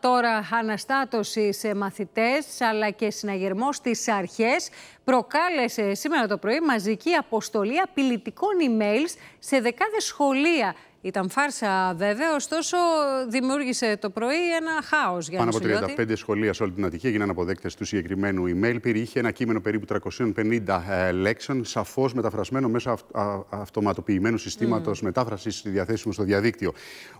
Τώρα αναστάτωση σε μαθητές αλλά και συναγερμός στις αρχές προκάλεσε σήμερα το πρωί μαζική αποστολή απειλητικών emails σε δεκάδες σχολεία ήταν φάρσα βέβαια, ωστόσο δημιούργησε το πρωί ένα χάος για Πάνω από 35 σχολεία σε όλη την Αττική έγιναν αποδέκτες του συγκεκριμένου email. Περιείχε ένα κείμενο περίπου 350 ε, λέξεων, σαφώς μεταφρασμένο μέσω αυτοματοποιημένου συστήματος mm. μετάφρασης διαθέσιμου στο διαδίκτυο.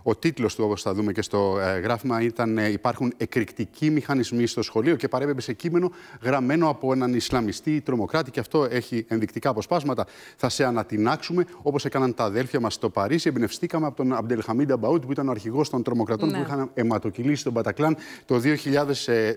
Ο τίτλος του, όπως θα δούμε και στο ε, γράφημα, ήταν ε, Υπάρχουν εκρηκτικοί μηχανισμοί στο σχολείο και παρέμπεπε σε κείμενο γραμμένο από έναν Ισλαμιστή τρομοκράτη. Και αυτό έχει ενδεικτικά αποσπάσματα. Θα σε ανατινάξουμε όπως έκαναν τα αδέλφια μας στο Παρίσι. Εμπνευστή Μαθήκαμε από τον Αμπτελχαμίντα Μπαούτ, που ήταν ο αρχηγός των τρομοκρατών ναι. που είχαν αιματοκυλήσει τον Πατακλάν το 2015. Ε,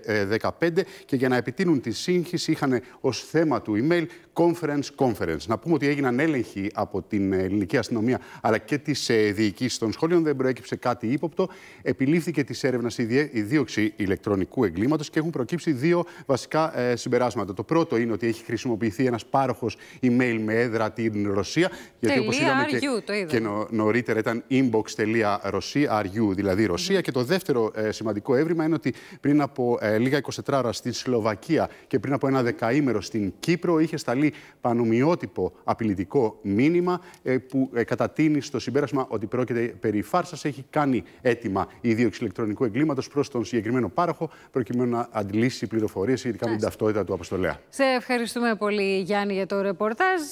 ε, Και για να επιτείνουν τη σύγχυση, είχαν ως θέμα του email conference conference. Να πούμε ότι έγιναν έλεγχοι από την ε, ελληνική αστυνομία αλλά και τις ε, διοικήσεις των σχολείων. Δεν προέκυψε κάτι ύποπτο. Επιλήφθηκε της έρευνας η δίωξη ηλεκτρονικού εγκλήματος και έχουν προκύψει δύο βασικά ε, συμπεράσματα. Το πρώτο είναι ότι έχει χρησιμοποιηθεί ένας πάροχος email με έδρα την Ρωσία. Γιατί όπως είδαμε και, το και νωρίτερα ήταν inbox.ru, δηλαδή Ρωσία. Και το δεύτερο σημαντικό έβριμα είναι ότι πριν από ε, λίγα 24 ώρα Σλοβακία και πριν από ένα δεκαήμερο στην Κύπρο είχε σταλεί στέλνει πανομοιότυπο απειλητικό μήνυμα ε, που ε, κατατείνει στο συμπέρασμα ότι πρόκειται περί φάρσας. Έχει κάνει έτοιμα η δίωξη ηλεκτρονικού εγκλήματος προς τον συγκεκριμένο πάροχο, προκειμένου να αντιλήσει πληροφορίες σχετικά με την ταυτότητα του Αποστολέα. Σε ευχαριστούμε πολύ, Γιάννη, για το ρεπορτάζ.